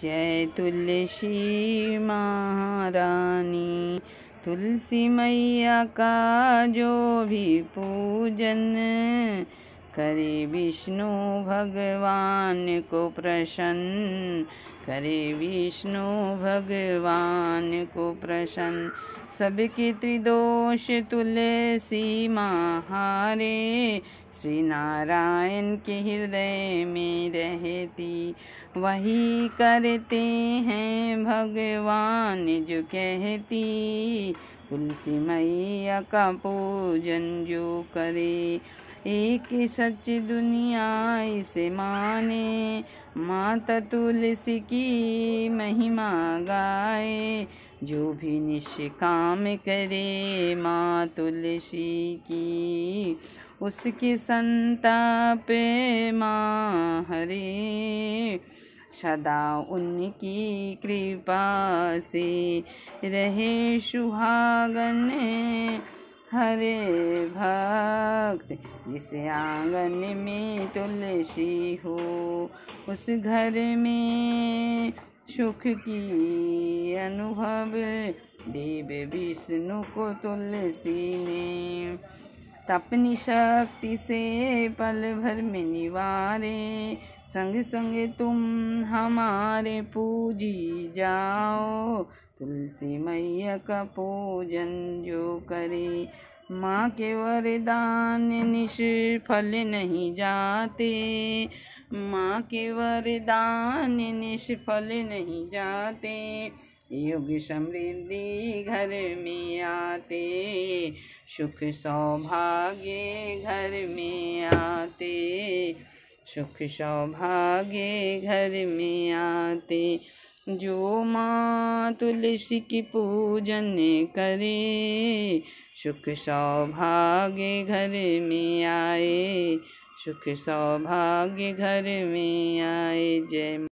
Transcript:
जय तुलसी महारानी तुलसी मैया का जो भी पूजन करे विष्णु भगवान को प्रसन्न करे विष्णु भगवान को प्रसन्न सबके त्रिदोष तुलसी महारे श्री नारायण के हृदय में रहती वही करते हैं भगवान जो कहती तुलसी मैया का पूजन जो करे एक सच दुनिया इसे माने माता तुलसी की महिमा गाए जो भी निष्काम करे माँ तुलसी की उसकी संताप माँ हरे सदा उनकी कृपा से रहे सुहागन हरे भक्त जिस आंगन में तुलसी हो उस घर में सुख की अनुभव देव विष्णु को तुलसी ने तपनी शक्ति से पल भर में निवारे संग संग तुम हमारे पूजी जाओ तुलसी मैया का पूजन जो करे माँ के वरदान निष्फल नहीं जाते माँ के वरदान निष्फल नहीं जाते युग समृद्धि घर में आते सुख सौभाग्य घर में आते सुख सौभाग्य घर में आते जो माँ तुलसी की पूजन करे सुख सौभाग्य घर में आए सुख सौभाग्य घर में आए जय